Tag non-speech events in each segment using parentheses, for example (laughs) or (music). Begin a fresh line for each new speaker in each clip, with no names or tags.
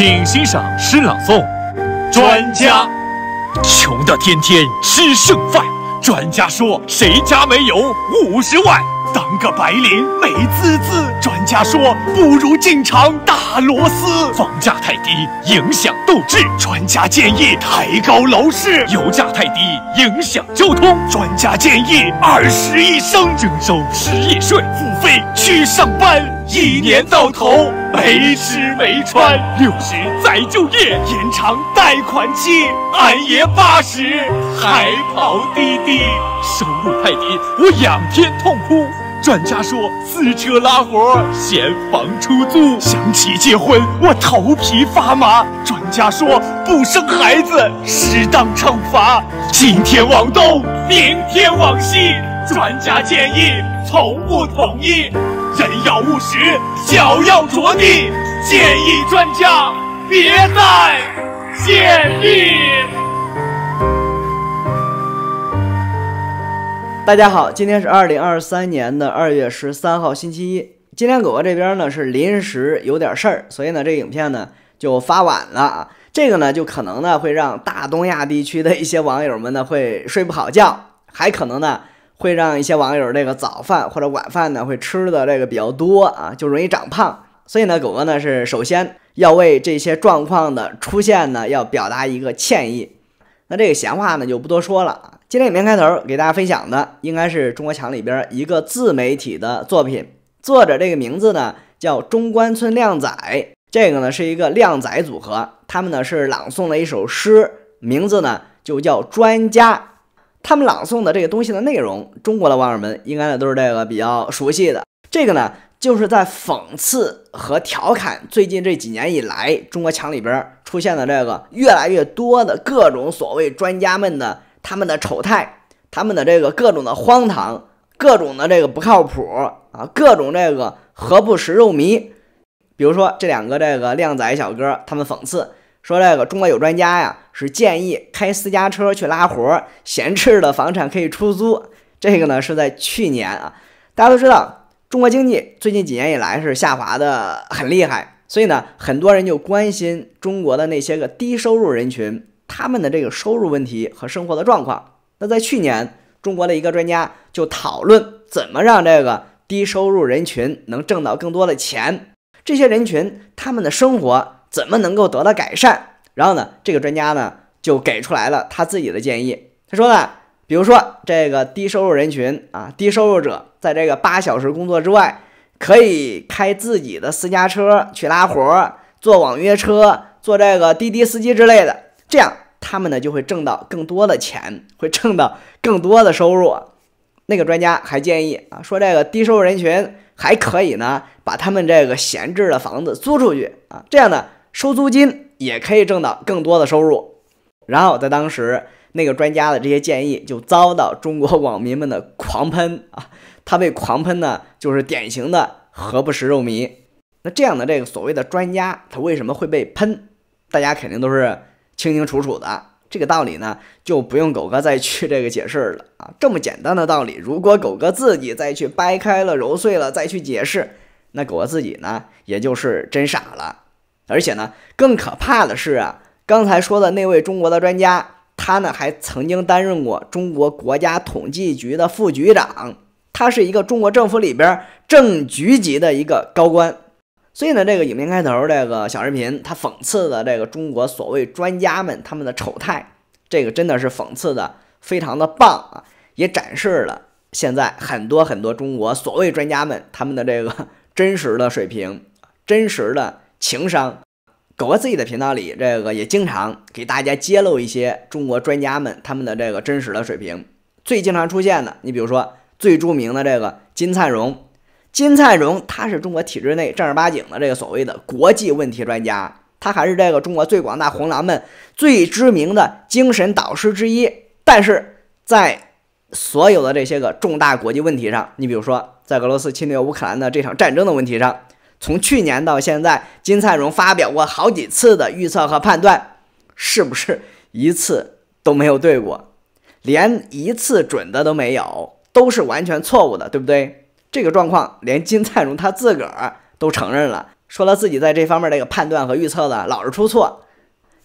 请欣赏诗朗诵。专家，穷的天天吃剩饭。专家说，谁家没有五十万？当个白领美滋滋。专家说，不如进厂打螺丝。房价太低，影响斗志。专家建议抬高楼市。油价太低，影响交通。专家建议二十亿升征收失业税，付费去上班。一年到头没吃没穿，六十再就业延长贷款期，俺爷八十还跑滴滴，收入太低我仰天痛哭。专家说私车拉活嫌房出租，想起结婚我头皮发麻。专家说不生孩子适当惩罚，今天往东明天往西，专家建议从不同意？人要务实，脚要着地。建议专家别再建议。大家好，今天是二零二三年的二月十三号，星期一。今天狗狗这边呢是临时有点事儿，所以呢这影片呢就发晚了。这个呢就可能呢会让大东亚地区的一些网友们呢会睡不好觉，还可能呢。会让一些网友这个早饭或者晚饭呢，会吃的这个比较多啊，就容易长胖。所以呢，狗哥呢是首先要为这些状况的出现呢，要表达一个歉意。那这个闲话呢就不多说了。今天影片开头给大家分享的，应该是中国强里边一个自媒体的作品，作者这个名字呢叫中关村靓仔。这个呢是一个靓仔组合，他们呢是朗诵了一首诗，名字呢就叫《专家》。他们朗诵的这个东西的内容，中国的网友们应该呢都是这个比较熟悉的。这个呢，就是在讽刺和调侃最近这几年以来中国墙里边出现的这个越来越多的各种所谓专家们的他们的丑态，他们的这个各种的荒唐，各种的这个不靠谱啊，各种这个何不食肉糜。比如说这两个这个靓仔小哥，他们讽刺。说这个，中国有专家呀，是建议开私家车去拉活，闲置的房产可以出租。这个呢是在去年啊，大家都知道，中国经济最近几年以来是下滑的很厉害，所以呢，很多人就关心中国的那些个低收入人群，他们的这个收入问题和生活的状况。那在去年，中国的一个专家就讨论怎么让这个低收入人群能挣到更多的钱，这些人群他们的生活。怎么能够得到改善？然后呢，这个专家呢就给出来了他自己的建议。他说呢，比如说这个低收入人群啊，低收入者在这个八小时工作之外，可以开自己的私家车去拉活，坐网约车，做这个滴滴司机之类的。这样他们呢就会挣到更多的钱，会挣到更多的收入。那个专家还建议啊，说这个低收入人群还可以呢，把他们这个闲置的房子租出去啊，这样呢。收租金也可以挣到更多的收入，然后在当时那个专家的这些建议就遭到中国网民们的狂喷啊，他被狂喷呢，就是典型的何不食肉糜。那这样的这个所谓的专家，他为什么会被喷？大家肯定都是清清楚楚的这个道理呢，就不用狗哥再去这个解释了啊。这么简单的道理，如果狗哥自己再去掰开了揉碎了再去解释，那狗哥自己呢，也就是真傻了。而且呢，更可怕的是啊，刚才说的那位中国的专家，他呢还曾经担任过中国国家统计局的副局长，他是一个中国政府里边政局级的一个高官。所以呢，这个影片开头这个小视频，他讽刺的这个中国所谓专家们他们的丑态，这个真的是讽刺的非常的棒啊，也展示了现在很多很多中国所谓专家们他们的这个真实的水平，真实的。情商，狗哥自己的频道里，这个也经常给大家揭露一些中国专家们他们的这个真实的水平。最经常出现的，你比如说最著名的这个金灿荣，金灿荣他是中国体制内正儿八经的这个所谓的国际问题专家，他还是这个中国最广大红狼们最知名的精神导师之一。但是在所有的这些个重大国际问题上，你比如说在俄罗斯侵略乌克兰的这场战争的问题上。从去年到现在，金灿荣发表过好几次的预测和判断，是不是一次都没有对过，连一次准的都没有，都是完全错误的，对不对？这个状况连金灿荣他自个儿都承认了，说了自己在这方面这个判断和预测的老是出错。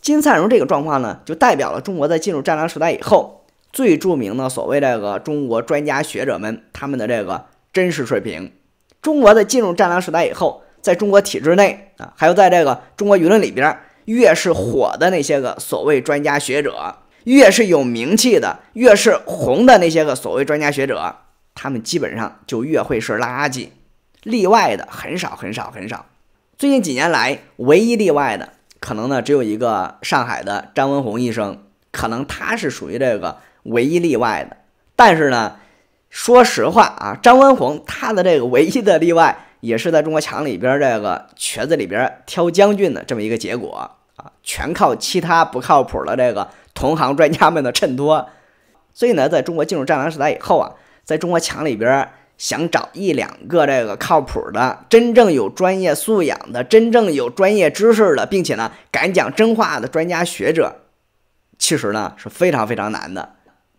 金灿荣这个状况呢，就代表了中国在进入战狼时代以后最著名的所谓这个中国专家学者们他们的这个真实水平。中国的进入“战狼时代”以后，在中国体制内啊，还有在这个中国舆论里边，越是火的那些个所谓专家学者，越是有名气的，越是红的那些个所谓专家学者，他们基本上就越会是垃圾。例外的很少，很少，很少。最近几年来，唯一例外的，可能呢，只有一个上海的张文宏医生，可能他是属于这个唯一例外的。但是呢。说实话啊，张文宏他的这个唯一的例外，也是在中国强里边这个瘸子里边挑将军的这么一个结果啊，全靠其他不靠谱的这个同行专家们的衬托。所以呢，在中国进入战狼时代以后啊，在中国强里边想找一两个这个靠谱的、真正有专业素养的、真正有专业知识的，并且呢敢讲真话的专家学者，其实呢是非常非常难的。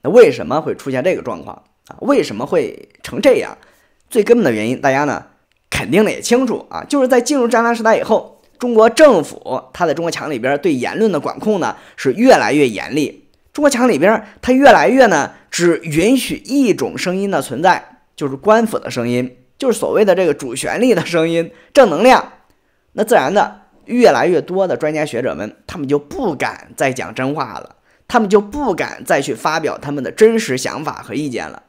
那为什么会出现这个状况？啊，为什么会成这样？最根本的原因，大家呢肯定的也清楚啊，就是在进入战狼时代以后，中国政府它在中国墙里边对言论的管控呢是越来越严厉。中国墙里边它越来越呢只允许一种声音的存在，就是官府的声音，就是所谓的这个主旋律的声音，正能量。那自然的越来越多的专家学者们，他们就不敢再讲真话了，他们就不敢再去发表他们的真实想法和意见了。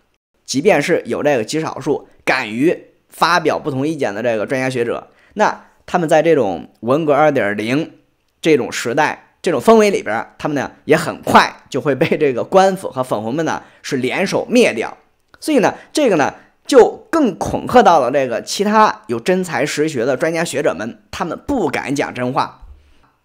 即便是有这个极少数敢于发表不同意见的这个专家学者，那他们在这种文革二点零这种时代、这种氛围里边，他们呢也很快就会被这个官府和粉红们呢是联手灭掉。所以呢，这个呢就更恐吓到了这个其他有真才实学的专家学者们，他们不敢讲真话，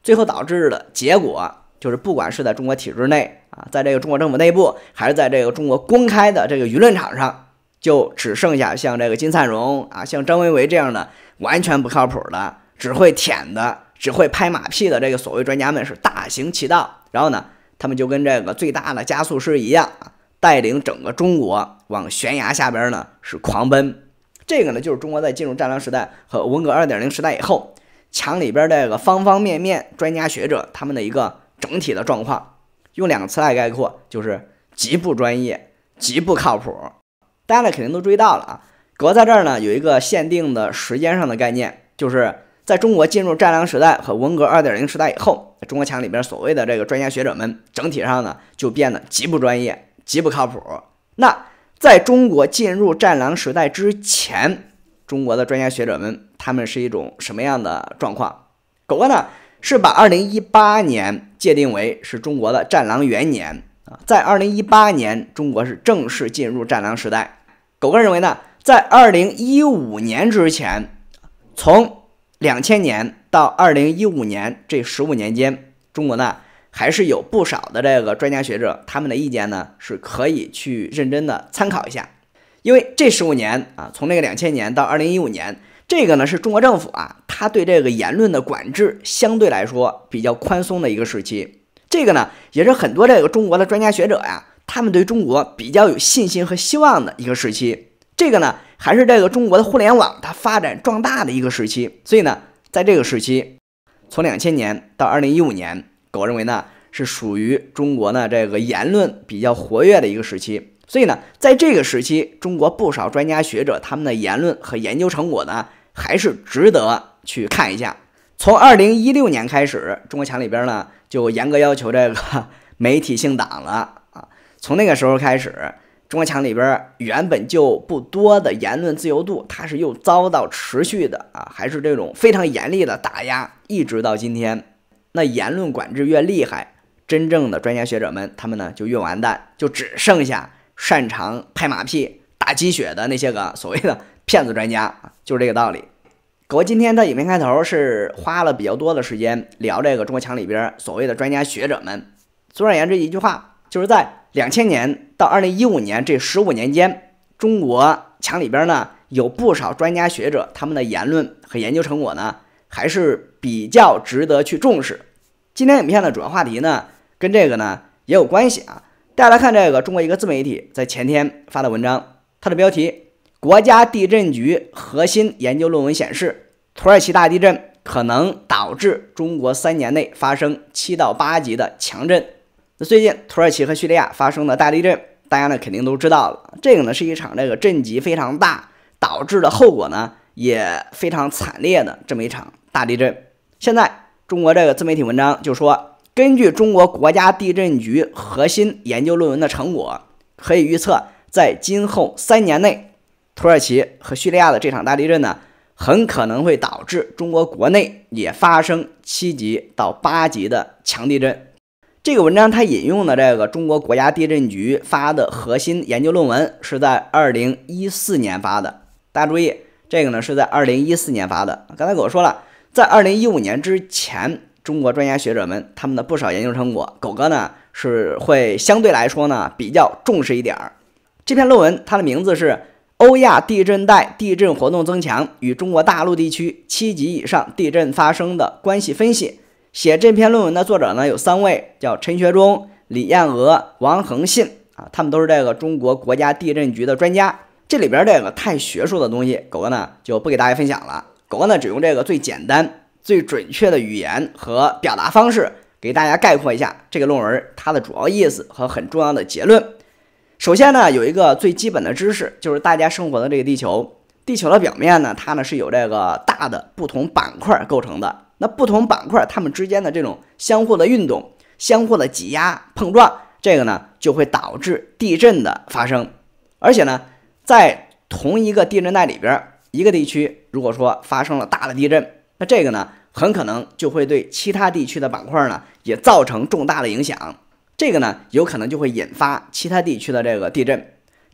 最后导致的结果。就是不管是在中国体制内啊，在这个中国政府内部，还是在这个中国公开的这个舆论场上，就只剩下像这个金灿荣啊，像张维维这样的完全不靠谱的、只会舔的、只会拍马屁的这个所谓专家们是大行其道。然后呢，他们就跟这个最大的加速师一样啊，带领整个中国往悬崖下边呢是狂奔。这个呢，就是中国在进入战狼时代和文革二点零时代以后，墙里边这个方方面面专家学者他们的一个。整体的状况，用两个词来概括，就是极不专业、极不靠谱。大家呢肯定都注意到了啊。狗在这儿呢，有一个限定的时间上的概念，就是在中国进入战狼时代和文革二点零时代以后，中国墙里边所谓的这个专家学者们整体上呢就变得极不专业、极不靠谱。那在中国进入战狼时代之前，中国的专家学者们他们是一种什么样的状况？狗哥呢？是把二零一八年界定为是中国的“战狼元年”啊，在二零一八年，中国是正式进入“战狼时代”。狗哥认为呢，在二零一五年之前，从两千年到二零一五年这十五年间，中国呢还是有不少的这个专家学者，他们的意见呢是可以去认真的参考一下，因为这十五年啊，从那个两千年到二零一五年。这个呢是中国政府啊，他对这个言论的管制相对来说比较宽松的一个时期。这个呢也是很多这个中国的专家学者呀，他们对中国比较有信心和希望的一个时期。这个呢还是这个中国的互联网它发展壮大的一个时期。所以呢，在这个时期，从两千年到二零一五年，狗认为呢是属于中国呢这个言论比较活跃的一个时期。所以呢，在这个时期，中国不少专家学者他们的言论和研究成果呢。还是值得去看一下。从二零一六年开始，中国墙里边呢就严格要求这个媒体姓党了啊。从那个时候开始，中国墙里边原本就不多的言论自由度，它是又遭到持续的啊，还是这种非常严厉的打压，一直到今天。那言论管制越厉害，真正的专家学者们他们呢就越完蛋，就只剩下擅长拍马屁、打鸡血的那些个所谓的。骗子专家啊，就是这个道理。我今天的影片开头是花了比较多的时间聊这个中国强里边所谓的专家学者们。总而言之，一句话，就是在两千年到二零一五年这十五年间，中国强里边呢有不少专家学者，他们的言论和研究成果呢还是比较值得去重视。今天影片的主要话题呢跟这个呢也有关系啊。大家来看这个中国一个自媒体在前天发的文章，它的标题。国家地震局核心研究论文显示，土耳其大地震可能导致中国三年内发生七到八级的强震。那最近土耳其和叙利亚发生的大地震，大家呢肯定都知道了。这个呢是一场这个震级非常大，导致的后果呢也非常惨烈的这么一场大地震。现在中国这个自媒体文章就说，根据中国国家地震局核心研究论文的成果，可以预测在今后三年内。土耳其和叙利亚的这场大地震呢，很可能会导致中国国内也发生七级到八级的强地震。这个文章它引用的这个中国国家地震局发的核心研究论文，是在二零一四年发的。大家注意，这个呢是在二零一四年发的。刚才狗说了，在二零一五年之前，中国专家学者们他们的不少研究成果，狗哥呢是会相对来说呢比较重视一点儿。这篇论文它的名字是。欧亚地震带地震活动增强与中国大陆地区七级以上地震发生的关系分析。写这篇论文的作者呢有三位，叫陈学忠、李彦娥、王恒信啊，他们都是这个中国国家地震局的专家。这里边这个太学术的东西，狗哥呢就不给大家分享了。狗哥呢只用这个最简单、最准确的语言和表达方式给大家概括一下这个论文它的主要意思和很重要的结论。首先呢，有一个最基本的知识，就是大家生活的这个地球，地球的表面呢，它呢是有这个大的不同板块构成的。那不同板块它们之间的这种相互的运动、相互的挤压、碰撞，这个呢就会导致地震的发生。而且呢，在同一个地震带里边，一个地区如果说发生了大的地震，那这个呢很可能就会对其他地区的板块呢也造成重大的影响。这个呢，有可能就会引发其他地区的这个地震。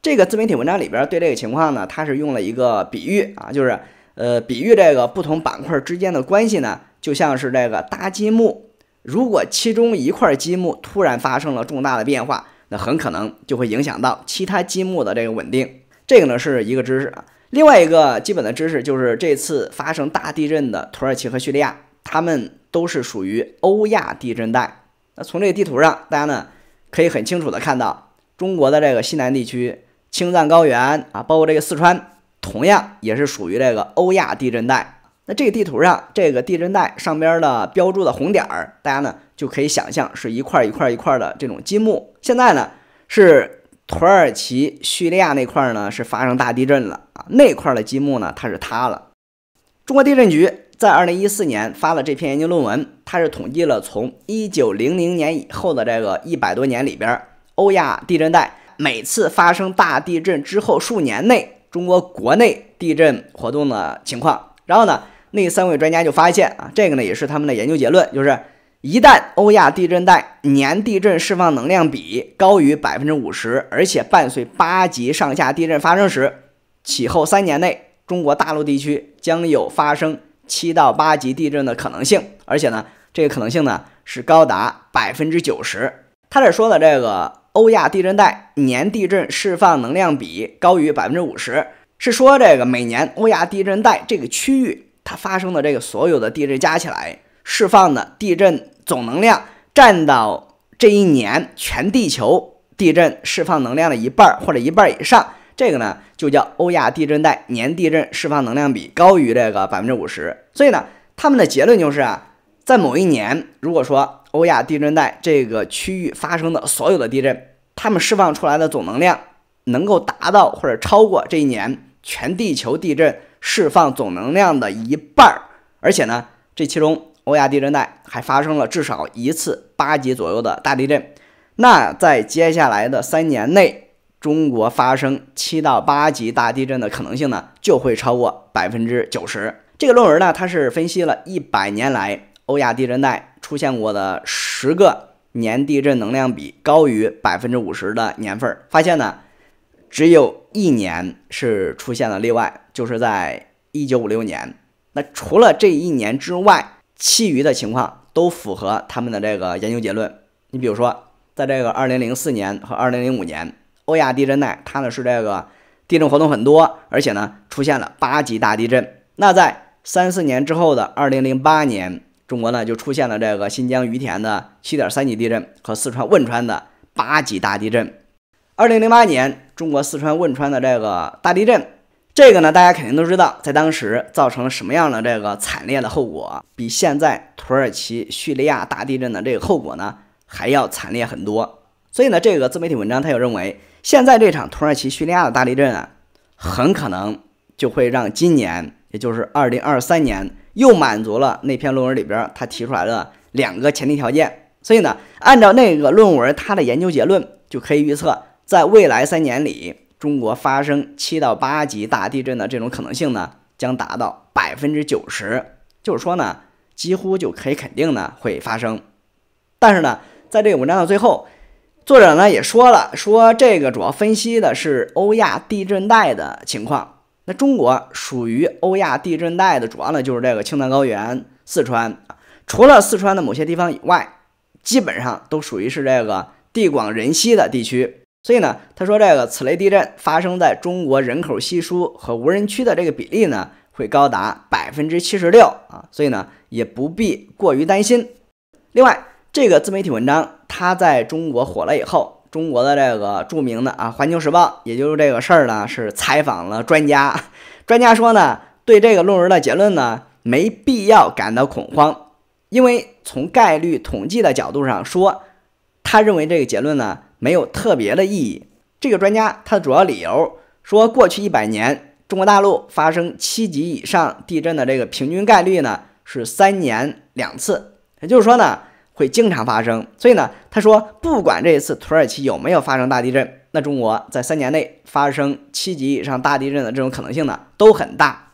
这个自媒体文章里边对这个情况呢，它是用了一个比喻啊，就是呃，比喻这个不同板块之间的关系呢，就像是这个搭积木。如果其中一块积木突然发生了重大的变化，那很可能就会影响到其他积木的这个稳定。这个呢是一个知识啊。另外一个基本的知识就是，这次发生大地震的土耳其和叙利亚，他们都是属于欧亚地震带。那从这个地图上，大家呢可以很清楚的看到，中国的这个西南地区，青藏高原啊，包括这个四川，同样也是属于这个欧亚地震带。那这个地图上，这个地震带上边的标注的红点儿，大家呢就可以想象是一块一块一块的这种积木。现在呢，是土耳其叙利亚那块呢是发生大地震了啊，那块的积木呢它是塌了。中国地震局。在二零一四年发了这篇研究论文，它是统计了从一九零零年以后的这个一百多年里边，欧亚地震带每次发生大地震之后数年内中国国内地震活动的情况。然后呢，那三位专家就发现啊，这个呢也是他们的研究结论，就是一旦欧亚地震带年地震释放能量比高于百分之五十，而且伴随八级上下地震发生时，其后三年内中国大陆地区将有发生。七到八级地震的可能性，而且呢，这个可能性呢是高达百分之九十。他这说的这个欧亚地震带年地震释放能量比高于百分之五十，是说这个每年欧亚地震带这个区域它发生的这个所有的地震加起来释放的地震总能量占到这一年全地球地震释放能量的一半或者一半以上。这个呢，就叫欧亚地震带年地震释放能量比高于这个百分之五十，所以呢，他们的结论就是啊，在某一年，如果说欧亚地震带这个区域发生的所有的地震，它们释放出来的总能量能够达到或者超过这一年全地球地震释放总能量的一半儿，而且呢，这其中欧亚地震带还发生了至少一次八级左右的大地震，那在接下来的三年内。中国发生七到八级大地震的可能性呢，就会超过百分之九十。这个论文呢，它是分析了一百年来欧亚地震带出现过的十个年地震能量比高于百分之五十的年份，发现呢，只有一年是出现了例外，就是在一九五六年。那除了这一年之外，其余的情况都符合他们的这个研究结论。你比如说，在这个二零零四年和二零零五年。欧亚地震带，它呢是这个地震活动很多，而且呢出现了八级大地震。那在三四年之后的二零零八年，中国呢就出现了这个新疆于田的七点三级地震和四川汶川的八级大地震。二零零八年，中国四川汶川的这个大地震，这个呢大家肯定都知道，在当时造成了什么样的这个惨烈的后果，比现在土耳其、叙利亚大地震的这个后果呢还要惨烈很多。所以呢，这个自媒体文章他就认为。现在这场土耳其叙利亚的大地震啊，很可能就会让今年，也就是二零二三年，又满足了那篇论文里边他提出来的两个前提条件。所以呢，按照那个论文，他的研究结论就可以预测，在未来三年里，中国发生七到八级大地震的这种可能性呢，将达到百分之九十，就是说呢，几乎就可以肯定呢会发生。但是呢，在这个文章的最后。作者呢也说了，说这个主要分析的是欧亚地震带的情况。那中国属于欧亚地震带的主要呢就是这个青藏高原、四川，除了四川的某些地方以外，基本上都属于是这个地广人稀的地区。所以呢，他说这个此类地震发生在中国人口稀疏和无人区的这个比例呢会高达百分之七十六啊，所以呢也不必过于担心。另外，这个自媒体文章。他在中国火了以后，中国的这个著名的啊《环球时报》，也就是这个事儿呢，是采访了专家。(laughs) 专家说呢，对这个论文的结论呢，没必要感到恐慌，因为从概率统计的角度上说，他认为这个结论呢，没有特别的意义。这个专家他的主要理由说，过去一百年，中国大陆发生七级以上地震的这个平均概率呢，是三年两次，也就是说呢。会经常发生，所以呢，他说不管这一次土耳其有没有发生大地震，那中国在三年内发生七级以上大地震的这种可能性呢，都很大。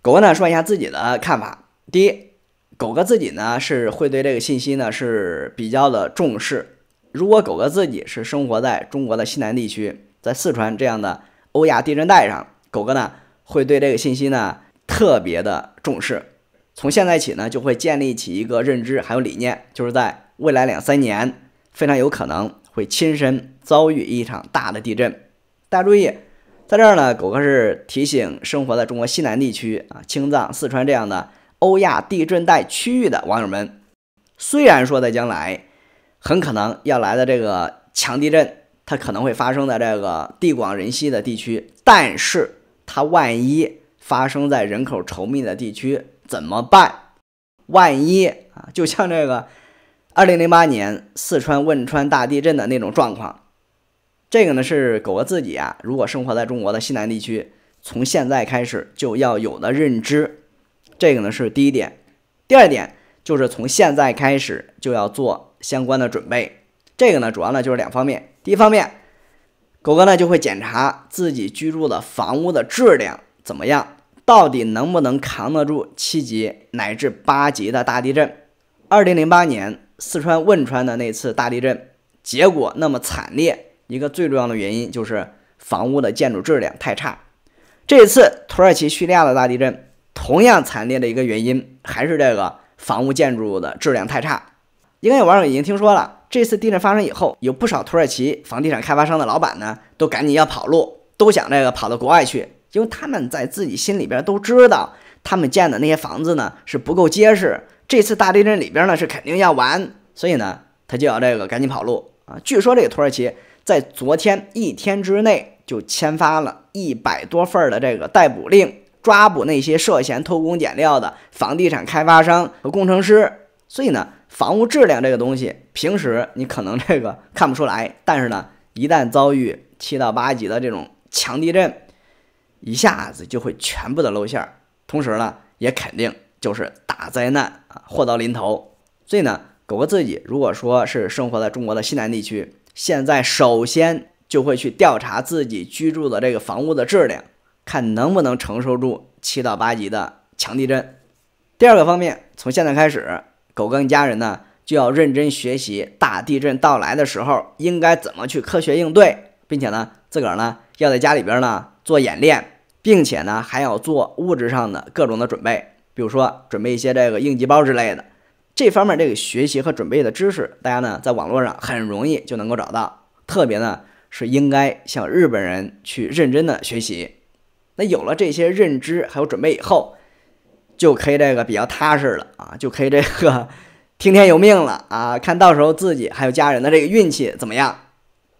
狗哥呢说一下自己的看法：第一，狗哥自己呢是会对这个信息呢是比较的重视。如果狗哥自己是生活在中国的西南地区，在四川这样的欧亚地震带上，狗哥呢会对这个信息呢特别的重视。从现在起呢，就会建立起一个认知，还有理念，就是在未来两三年，非常有可能会亲身遭遇一场大的地震。大家注意，在这儿呢，狗哥是提醒生活在中国西南地区啊，青藏、四川这样的欧亚地震带区域的网友们，虽然说在将来很可能要来的这个强地震，它可能会发生在这个地广人稀的地区，但是它万一发生在人口稠密的地区。怎么办？万一啊，就像这个，二零零八年四川汶川大地震的那种状况，这个呢是狗哥自己啊，如果生活在中国的西南地区，从现在开始就要有的认知。这个呢是第一点，第二点就是从现在开始就要做相关的准备。这个呢主要呢就是两方面，第一方面，狗哥呢就会检查自己居住的房屋的质量怎么样。到底能不能扛得住七级乃至八级的大地震？二零零八年四川汶川的那次大地震，结果那么惨烈，一个最重要的原因就是房屋的建筑质量太差。这次土耳其叙利亚的大地震，同样惨烈的一个原因还是这个房屋建筑的质量太差。应该有网友已经听说了，这次地震发生以后，有不少土耳其房地产开发商的老板呢，都赶紧要跑路，都想那个跑到国外去。因为他们在自己心里边都知道，他们建的那些房子呢是不够结实，这次大地震里边呢是肯定要完，所以呢他就要这个赶紧跑路啊！据说这个土耳其在昨天一天之内就签发了一百多份的这个逮捕令，抓捕那些涉嫌偷工减料的房地产开发商和工程师。所以呢，房屋质量这个东西，平时你可能这个看不出来，但是呢，一旦遭遇七到八级的这种强地震，一下子就会全部的露馅儿，同时呢，也肯定就是大灾难啊，祸到临头。所以呢，狗哥自己如果说是生活在中国的西南地区，现在首先就会去调查自己居住的这个房屋的质量，看能不能承受住七到八级的强地震。第二个方面，从现在开始，狗哥家人呢就要认真学习大地震到来的时候应该怎么去科学应对，并且呢，自个儿呢要在家里边呢。做演练，并且呢，还要做物质上的各种的准备，比如说准备一些这个应急包之类的。这方面这个学习和准备的知识，大家呢在网络上很容易就能够找到。特别呢是应该向日本人去认真的学习。那有了这些认知还有准备以后，就可以这个比较踏实了啊，就可以这个 (laughs) 听天由命了啊。看到时候自己还有家人的这个运气怎么样？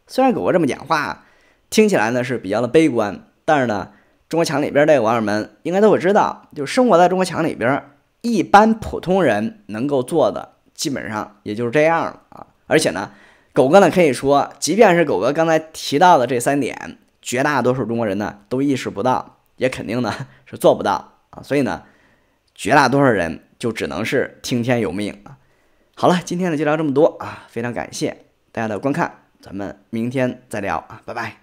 虽然狗哥这么讲话，听起来呢是比较的悲观。但是呢，中国墙里边的网友们应该都会知道，就是生活在中国墙里边，一般普通人能够做的基本上也就是这样了啊。而且呢，狗哥呢可以说，即便是狗哥刚才提到的这三点，绝大多数中国人呢都意识不到，也肯定呢是做不到啊。所以呢，绝大多数人就只能是听天由命啊。好了，今天呢就聊这么多啊，非常感谢大家的观看，咱们明天再聊啊，拜拜。